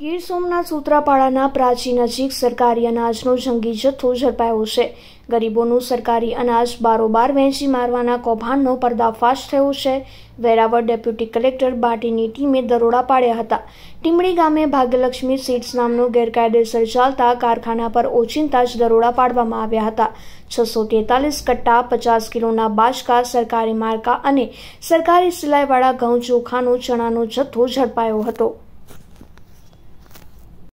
ગીર સોમનાથ સૂત્રાપાડાના પ્રાચી નજીક સરકારી અનાજનો જંગી જથ્થો ઝડપાયો છે ગરીબોનું સરકારી અનાજ બારોબાર વહેંચી મારવાના કૌભાંડનો પર્દાફાશ થયો છે વેરાવળ ડેપ્યુટી કલેક્ટર બાટીની ટીમે દરોડા પાડ્યા હતા ટીમડી ગામે ભાગ્યલક્ષ્મી સીડ્સ નામનો ગેરકાયદેસર ચાલતા કારખાના પર ઓચિંતા જ દરોડા પાડવામાં આવ્યા હતા છસો તેતાલીસ કટ્ટા પચાસ કિલોના બાજકા સરકારી માર્કા અને સરકારી સિલાઈવાળા ઘઉં ચોખાનો ચણાનો જથ્થો ઝડપાયો હતો